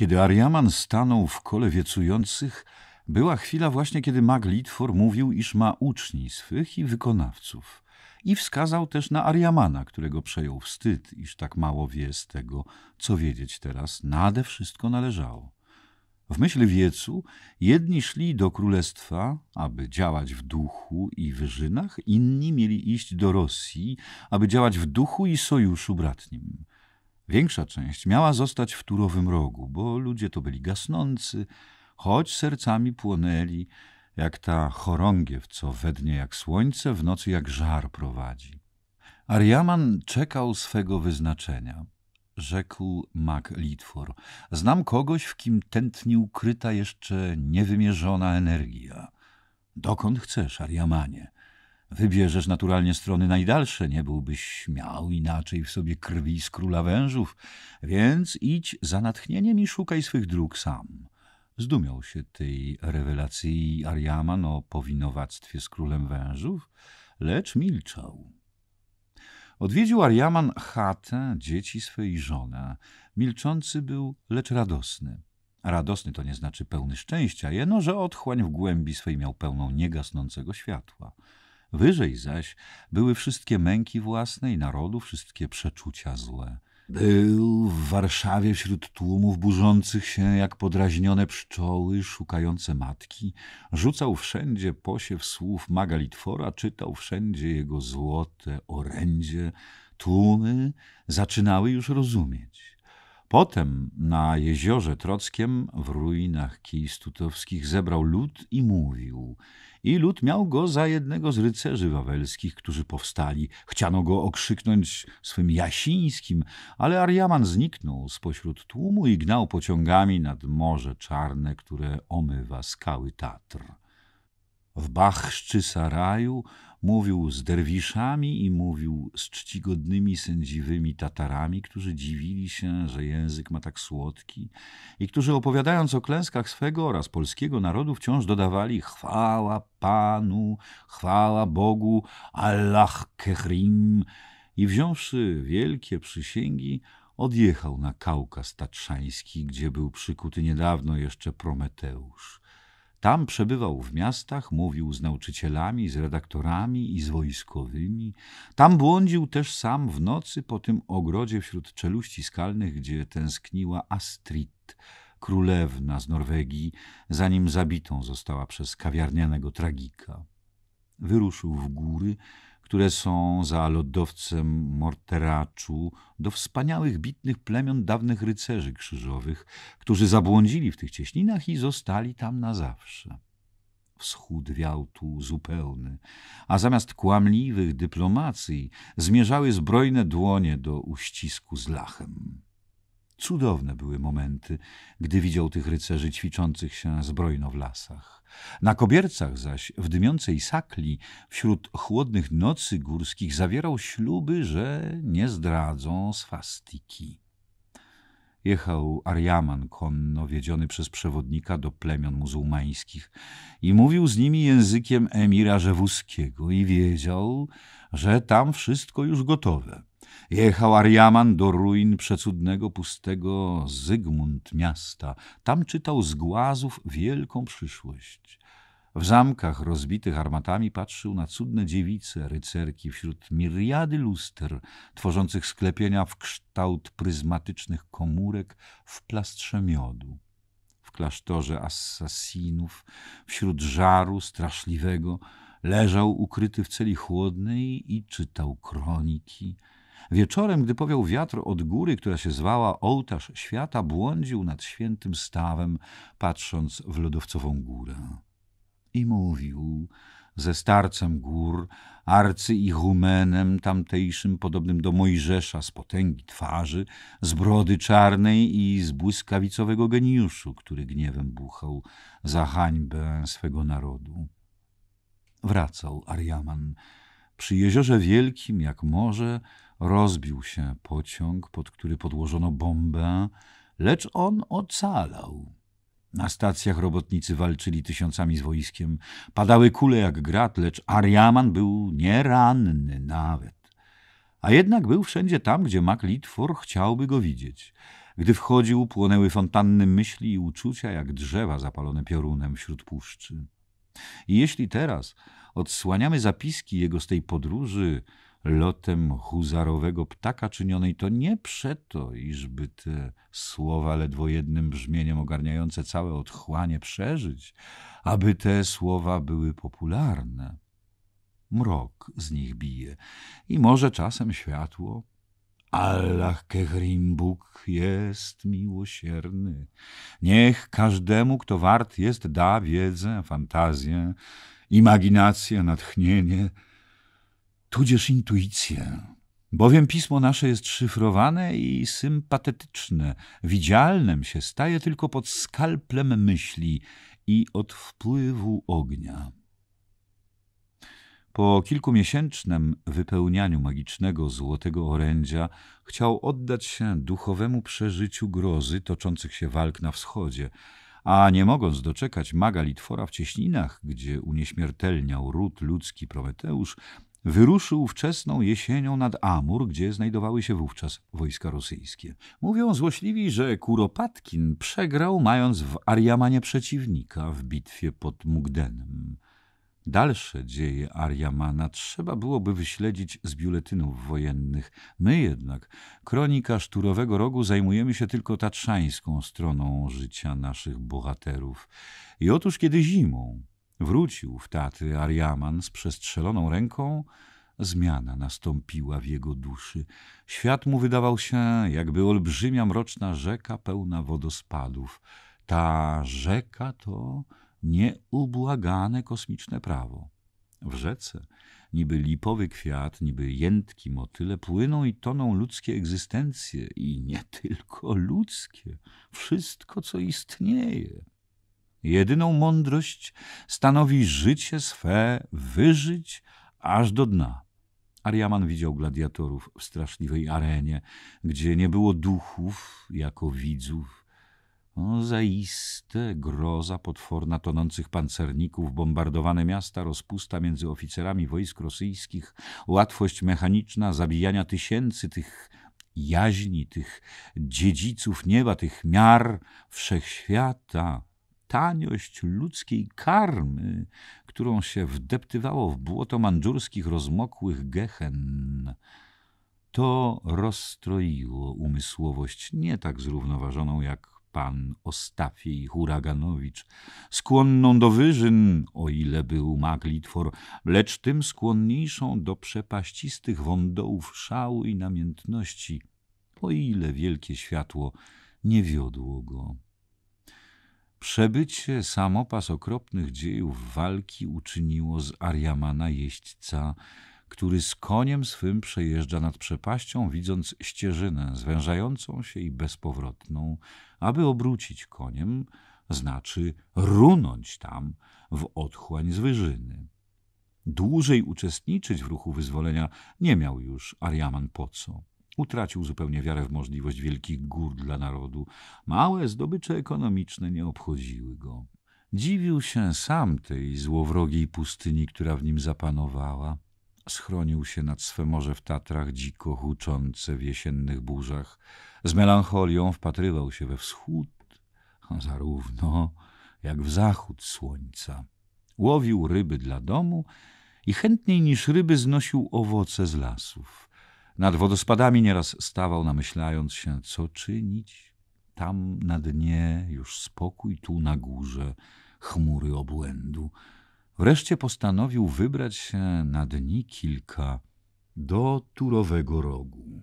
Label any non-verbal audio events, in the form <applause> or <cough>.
Kiedy Ariaman stanął w kole wiecujących, była chwila właśnie, kiedy mag mówił, iż ma uczni swych i wykonawców. I wskazał też na Ariamana, którego przejął wstyd, iż tak mało wie z tego, co wiedzieć teraz nade wszystko należało. W myśl wiecu jedni szli do królestwa, aby działać w duchu i wyżynach, inni mieli iść do Rosji, aby działać w duchu i sojuszu bratnim. Większa część miała zostać w Turowym Rogu, bo ludzie to byli gasnący, choć sercami płonęli, jak ta chorągiew, co we dnie jak słońce, w nocy jak żar prowadzi. Ariaman czekał swego wyznaczenia. Rzekł mak Litwor. Znam kogoś, w kim tętni ukryta jeszcze niewymierzona energia. Dokąd chcesz, Ariamanie? – Wybierzesz naturalnie strony najdalsze, nie byłbyś miał inaczej w sobie krwi z króla wężów, więc idź za natchnieniem i szukaj swych dróg sam. Zdumiał się tej rewelacji Ariaman o powinowactwie z królem wężów, lecz milczał. Odwiedził Ariaman chatę, dzieci swej żony. Milczący był, lecz radosny. Radosny to nie znaczy pełny szczęścia, jeno, że otchłań w głębi swej miał pełną niegasnącego światła. Wyżej zaś były wszystkie męki własne i narodu, wszystkie przeczucia złe. Był w Warszawie wśród tłumów burzących się jak podraźnione pszczoły szukające matki, rzucał wszędzie posiew słów Magalitwora, czytał wszędzie jego złote orędzie. Tłumy zaczynały już rozumieć. Potem na jeziorze Trockiem w ruinach kij zebrał lud i mówił. I lud miał go za jednego z rycerzy wawelskich, którzy powstali. Chciano go okrzyknąć swym jasińskim, ale Ariaman zniknął spośród tłumu i gnał pociągami nad morze czarne, które omywa skały Tatr. W Bachszczy Saraju Mówił z derwiszami i mówił z czcigodnymi sędziwymi Tatarami, którzy dziwili się, że język ma tak słodki i którzy opowiadając o klęskach swego oraz polskiego narodu wciąż dodawali chwała Panu, chwała Bogu, Allah kehrim i wziąwszy wielkie przysięgi, odjechał na Kaukas Tatrzański, gdzie był przykuty niedawno jeszcze Prometeusz. Tam przebywał w miastach, mówił z nauczycielami, z redaktorami i z wojskowymi. Tam błądził też sam w nocy po tym ogrodzie wśród czeluści skalnych, gdzie tęskniła Astrid, królewna z Norwegii, zanim zabitą została przez kawiarnianego tragika. Wyruszył w góry, które są za lodowcem Morteraczu do wspaniałych, bitnych plemion dawnych rycerzy krzyżowych, którzy zabłądzili w tych cieśninach i zostali tam na zawsze. Wschód wiał tu zupełny, a zamiast kłamliwych dyplomacji zmierzały zbrojne dłonie do uścisku z lachem. Cudowne były momenty, gdy widział tych rycerzy ćwiczących się zbrojno w lasach. Na kobiercach zaś, w dymiącej sakli, wśród chłodnych nocy górskich zawierał śluby, że nie zdradzą swastiki. Jechał Ariaman konno, wiedziony przez przewodnika do plemion muzułmańskich i mówił z nimi językiem emira Rzewuskiego i wiedział, że tam wszystko już gotowe – Jechał Ariaman do ruin przecudnego, pustego Zygmunt miasta. Tam czytał z głazów wielką przyszłość. W zamkach rozbitych armatami patrzył na cudne dziewice, rycerki wśród miriady luster, tworzących sklepienia w kształt pryzmatycznych komórek w plastrze miodu. W klasztorze asasinów, wśród żaru straszliwego, leżał ukryty w celi chłodnej i czytał kroniki – Wieczorem, gdy powiał wiatr od góry, która się zwała Ołtarz Świata, błądził nad świętym stawem, patrząc w lodowcową górę. I mówił ze starcem gór, arcyichumenem tamtejszym, podobnym do Mojżesza, z potęgi twarzy, z brody czarnej i z błyskawicowego geniuszu, który gniewem buchał za hańbę swego narodu. Wracał Ariaman przy jeziorze wielkim, jak morze, rozbił się pociąg, pod który podłożono bombę, lecz on ocalał. Na stacjach robotnicy walczyli tysiącami z wojskiem. Padały kule jak grat, lecz Ariaman był nieranny nawet. A jednak był wszędzie tam, gdzie mak Litwor chciałby go widzieć. Gdy wchodził, płonęły fontanny myśli i uczucia, jak drzewa zapalone piorunem wśród puszczy. I jeśli teraz odsłaniamy zapiski jego z tej podróży lotem huzarowego ptaka czynionej, to nie przeto, iżby te słowa ledwo jednym brzmieniem ogarniające całe otchłanie przeżyć, aby te słowa były popularne. Mrok z nich bije i może czasem światło. Allah Kehrim Bóg jest miłosierny. Niech każdemu, kto wart jest, da wiedzę, fantazję, imaginacja, natchnienie, tudzież intuicję. Bowiem pismo nasze jest szyfrowane i sympatetyczne, widzialnym się staje tylko pod skalplem myśli i od wpływu ognia. Po kilkumiesięcznym wypełnianiu magicznego złotego orędzia chciał oddać się duchowemu przeżyciu grozy toczących się walk na wschodzie – a nie mogąc doczekać maga Litwora w cieśninach, gdzie unieśmiertelniał ród ludzki Prometeusz, wyruszył wczesną jesienią nad Amur, gdzie znajdowały się wówczas wojska rosyjskie. Mówią złośliwi, że Kuropatkin przegrał, mając w Ariamanie przeciwnika w bitwie pod Mugdenem. Dalsze dzieje Ariamana trzeba byłoby wyśledzić z biuletynów wojennych. My jednak, kronika Szturowego Rogu, zajmujemy się tylko tatrzańską stroną życia naszych bohaterów. I otóż kiedy zimą wrócił w Tatry Ariaman z przestrzeloną ręką, zmiana nastąpiła w jego duszy. Świat mu wydawał się jakby olbrzymia mroczna rzeka pełna wodospadów. Ta rzeka to nieubłagane kosmiczne prawo. W rzece niby lipowy kwiat, niby jętki motyle płyną i toną ludzkie egzystencje i nie <laughs> tylko ludzkie, wszystko co istnieje. Jedyną mądrość stanowi życie swe wyżyć aż do dna. Ariaman widział gladiatorów w straszliwej arenie, gdzie nie było duchów jako widzów, no, zaiste groza potworna tonących pancerników, bombardowane miasta, rozpusta między oficerami wojsk rosyjskich, łatwość mechaniczna zabijania tysięcy tych jaźni, tych dziedziców nieba, tych miar wszechświata, taniość ludzkiej karmy, którą się wdeptywało w błoto mandżurskich rozmokłych gechen. To rozstroiło umysłowość nie tak zrównoważoną jak pan Ostafiej Huraganowicz, skłonną do wyżyn, o ile był maglitwor, lecz tym skłonniejszą do przepaścistych wądołów szału i namiętności, o ile wielkie światło nie wiodło go. Przebycie samopas okropnych dziejów walki uczyniło z Ariamana jeźdźca który z koniem swym przejeżdża nad przepaścią, widząc ścieżynę zwężającą się i bezpowrotną, aby obrócić koniem, znaczy runąć tam w otchłań z wyżyny. Dłużej uczestniczyć w ruchu wyzwolenia nie miał już Ariaman po co. Utracił zupełnie wiarę w możliwość wielkich gór dla narodu. Małe zdobycze ekonomiczne nie obchodziły go. Dziwił się sam tej złowrogiej pustyni, która w nim zapanowała schronił się nad swe morze w Tatrach, dziko huczące w jesiennych burzach. Z melancholią wpatrywał się we wschód, <laughs> zarówno jak w zachód słońca. Łowił ryby dla domu i chętniej niż ryby znosił owoce z lasów. Nad wodospadami nieraz stawał, namyślając się, co czynić. Tam na dnie już spokój, tu na górze chmury obłędu. Wreszcie postanowił wybrać się na dni kilka do Turowego Rogu.